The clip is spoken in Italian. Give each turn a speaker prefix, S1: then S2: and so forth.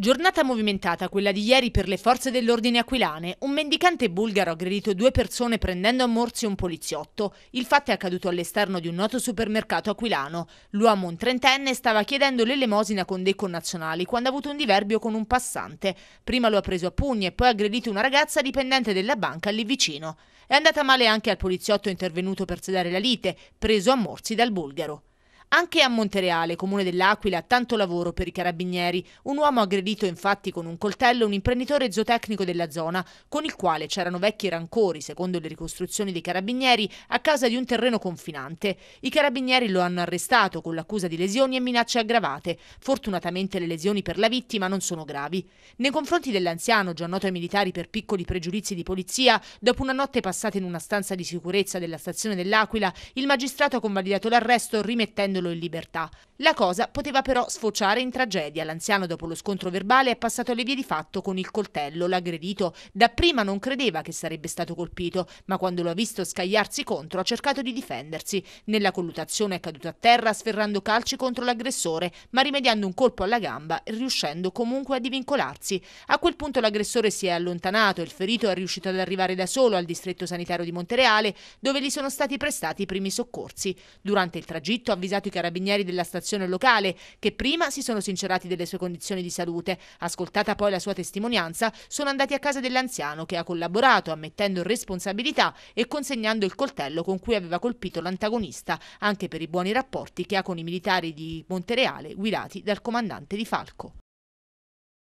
S1: Giornata movimentata, quella di ieri per le forze dell'ordine aquilane. Un mendicante bulgaro ha aggredito due persone prendendo a morsi un poliziotto. Il fatto è accaduto all'esterno di un noto supermercato aquilano. L'uomo, un trentenne, stava chiedendo l'elemosina con dei connazionali quando ha avuto un diverbio con un passante. Prima lo ha preso a pugni e poi ha aggredito una ragazza dipendente della banca lì vicino. È andata male anche al poliziotto intervenuto per sedare la lite, preso a morsi dal bulgaro. Anche a Montereale, comune dell'Aquila, tanto lavoro per i carabinieri. Un uomo aggredito infatti con un coltello un imprenditore zootecnico della zona, con il quale c'erano vecchi rancori, secondo le ricostruzioni dei carabinieri, a causa di un terreno confinante. I carabinieri lo hanno arrestato con l'accusa di lesioni e minacce aggravate. Fortunatamente le lesioni per la vittima non sono gravi. Nei confronti dell'anziano, già noto ai militari per piccoli pregiudizi di polizia, dopo una notte passata in una stanza di sicurezza della stazione dell'Aquila, il magistrato ha convalidato l'arresto rimettendo mettendolo in libertà. La cosa poteva però sfociare in tragedia. L'anziano dopo lo scontro verbale è passato alle vie di fatto con il coltello, l'aggredito. Dapprima non credeva che sarebbe stato colpito, ma quando lo ha visto scagliarsi contro ha cercato di difendersi. Nella colluttazione è caduto a terra sferrando calci contro l'aggressore, ma rimediando un colpo alla gamba e riuscendo comunque a divincolarsi. A quel punto l'aggressore si è allontanato e il ferito è riuscito ad arrivare da solo al distretto sanitario di Montereale, dove gli sono stati prestati i primi soccorsi. Durante il tragitto ha avvisato i carabinieri della stazione locale, che prima si sono sincerati delle sue condizioni di salute. Ascoltata poi la sua testimonianza, sono andati a casa dell'anziano che ha collaborato ammettendo responsabilità e consegnando il coltello con cui aveva colpito l'antagonista, anche per i buoni rapporti che ha con i militari di Montereale guidati dal comandante di Falco.